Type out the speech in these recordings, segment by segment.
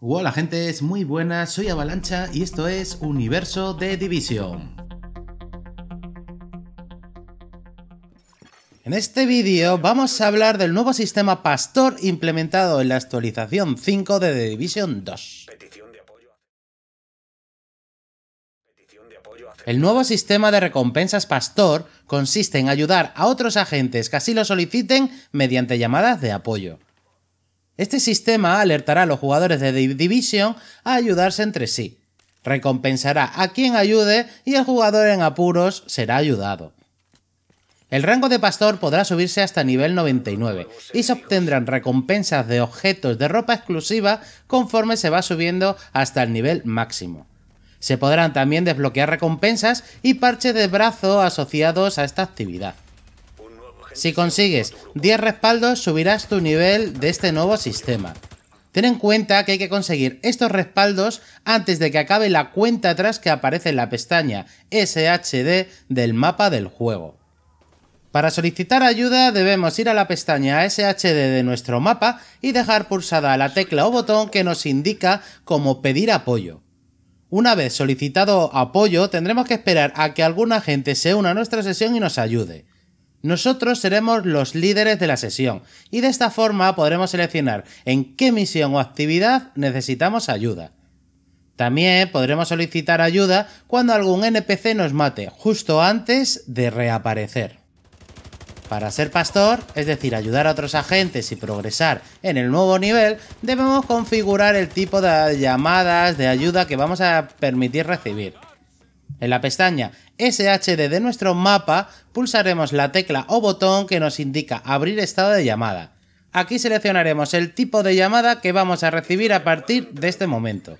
Hola gente, es muy buena, soy Avalancha y esto es Universo de División. En este vídeo vamos a hablar del nuevo sistema Pastor implementado en la actualización 5 de The Division 2. El nuevo sistema de recompensas Pastor consiste en ayudar a otros agentes que así lo soliciten mediante llamadas de apoyo. Este sistema alertará a los jugadores de Division a ayudarse entre sí. Recompensará a quien ayude y el jugador en apuros será ayudado. El rango de pastor podrá subirse hasta nivel 99 y se obtendrán recompensas de objetos de ropa exclusiva conforme se va subiendo hasta el nivel máximo. Se podrán también desbloquear recompensas y parches de brazo asociados a esta actividad. Si consigues 10 respaldos, subirás tu nivel de este nuevo sistema. Ten en cuenta que hay que conseguir estos respaldos antes de que acabe la cuenta atrás que aparece en la pestaña SHD del mapa del juego. Para solicitar ayuda debemos ir a la pestaña SHD de nuestro mapa y dejar pulsada la tecla o botón que nos indica como pedir apoyo. Una vez solicitado apoyo tendremos que esperar a que algún agente se una a nuestra sesión y nos ayude. Nosotros seremos los líderes de la sesión y de esta forma podremos seleccionar en qué misión o actividad necesitamos ayuda. También podremos solicitar ayuda cuando algún NPC nos mate justo antes de reaparecer. Para ser pastor, es decir, ayudar a otros agentes y progresar en el nuevo nivel, debemos configurar el tipo de llamadas de ayuda que vamos a permitir recibir. En la pestaña SHD de nuestro mapa pulsaremos la tecla o botón que nos indica abrir estado de llamada. Aquí seleccionaremos el tipo de llamada que vamos a recibir a partir de este momento.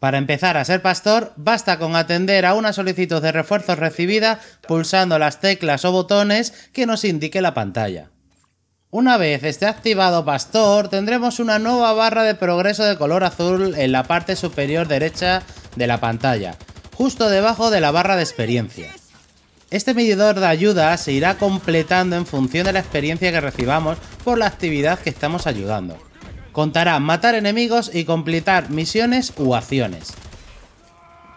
Para empezar a ser pastor, basta con atender a una solicitud de refuerzos recibida pulsando las teclas o botones que nos indique la pantalla. Una vez esté activado Pastor, tendremos una nueva barra de progreso de color azul en la parte superior derecha de la pantalla, justo debajo de la barra de experiencia. Este medidor de ayuda se irá completando en función de la experiencia que recibamos por la actividad que estamos ayudando. Contará matar enemigos y completar misiones u acciones.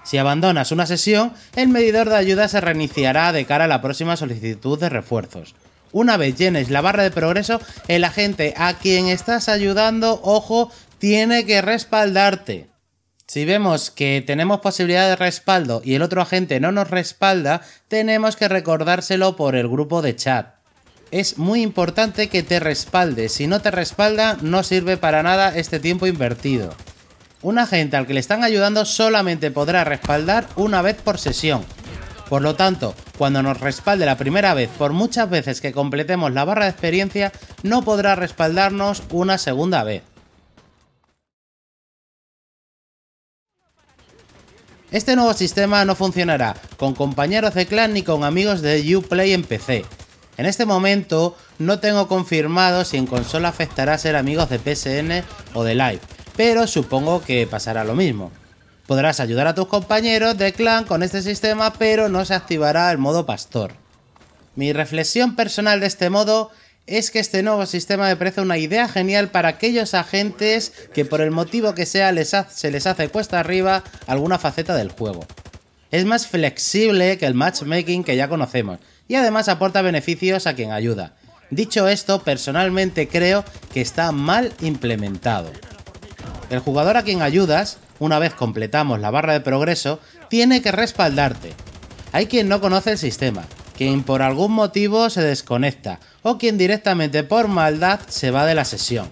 Si abandonas una sesión, el medidor de ayuda se reiniciará de cara a la próxima solicitud de refuerzos. Una vez llenes la barra de progreso, el agente a quien estás ayudando, ojo, tiene que respaldarte. Si vemos que tenemos posibilidad de respaldo y el otro agente no nos respalda, tenemos que recordárselo por el grupo de chat. Es muy importante que te respalde, si no te respalda no sirve para nada este tiempo invertido. Un agente al que le están ayudando solamente podrá respaldar una vez por sesión. Por lo tanto, cuando nos respalde la primera vez por muchas veces que completemos la barra de experiencia, no podrá respaldarnos una segunda vez. Este nuevo sistema no funcionará con compañeros de clan ni con amigos de Uplay en PC. En este momento no tengo confirmado si en consola afectará ser amigos de PSN o de Live, pero supongo que pasará lo mismo. Podrás ayudar a tus compañeros de clan con este sistema, pero no se activará el modo pastor. Mi reflexión personal de este modo es que este nuevo sistema me parece una idea genial para aquellos agentes que por el motivo que sea les se les hace cuesta arriba alguna faceta del juego. Es más flexible que el matchmaking que ya conocemos y además aporta beneficios a quien ayuda. Dicho esto, personalmente creo que está mal implementado. El jugador a quien ayudas, una vez completamos la barra de progreso, tiene que respaldarte. Hay quien no conoce el sistema, quien por algún motivo se desconecta o quien directamente por maldad se va de la sesión.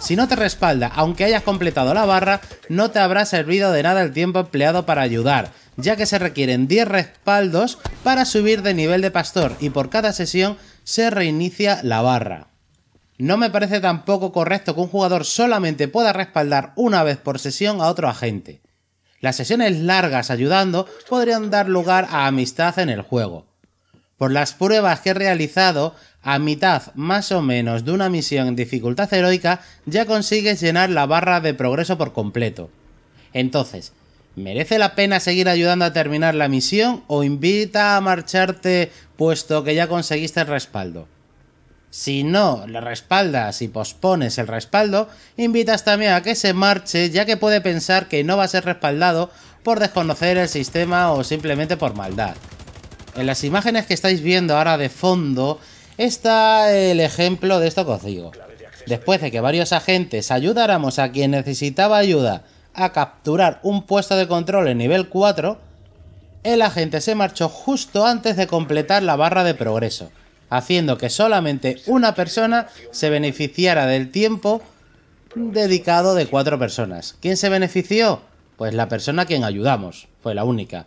Si no te respalda, aunque hayas completado la barra, no te habrá servido de nada el tiempo empleado para ayudar, ya que se requieren 10 respaldos para subir de nivel de pastor y por cada sesión se reinicia la barra. No me parece tampoco correcto que un jugador solamente pueda respaldar una vez por sesión a otro agente. Las sesiones largas ayudando podrían dar lugar a amistad en el juego. Por las pruebas que he realizado, a mitad más o menos de una misión en dificultad heroica, ya consigues llenar la barra de progreso por completo. Entonces, ¿merece la pena seguir ayudando a terminar la misión o invita a marcharte puesto que ya conseguiste el respaldo? Si no le respaldas y pospones el respaldo, invitas también a que se marche ya que puede pensar que no va a ser respaldado por desconocer el sistema o simplemente por maldad. En las imágenes que estáis viendo ahora de fondo está el ejemplo de esto que Después de que varios agentes ayudáramos a quien necesitaba ayuda a capturar un puesto de control en nivel 4, el agente se marchó justo antes de completar la barra de progreso, haciendo que solamente una persona se beneficiara del tiempo dedicado de cuatro personas. ¿Quién se benefició? Pues la persona a quien ayudamos, fue la única.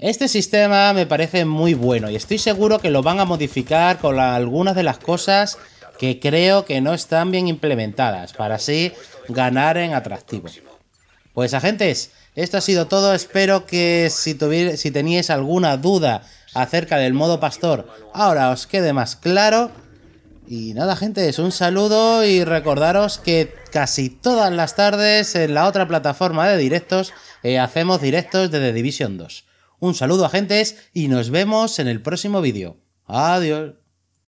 Este sistema me parece muy bueno y estoy seguro que lo van a modificar con algunas de las cosas que creo que no están bien implementadas para así ganar en atractivo. Pues agentes, esto ha sido todo. Espero que si, tenéis teníais alguna duda acerca del modo pastor, ahora os quede más claro. Y nada, gente, un saludo y recordaros que casi todas las tardes en la otra plataforma de directos eh, hacemos directos desde Division 2. Un saludo agentes y nos vemos en el próximo vídeo. Adiós.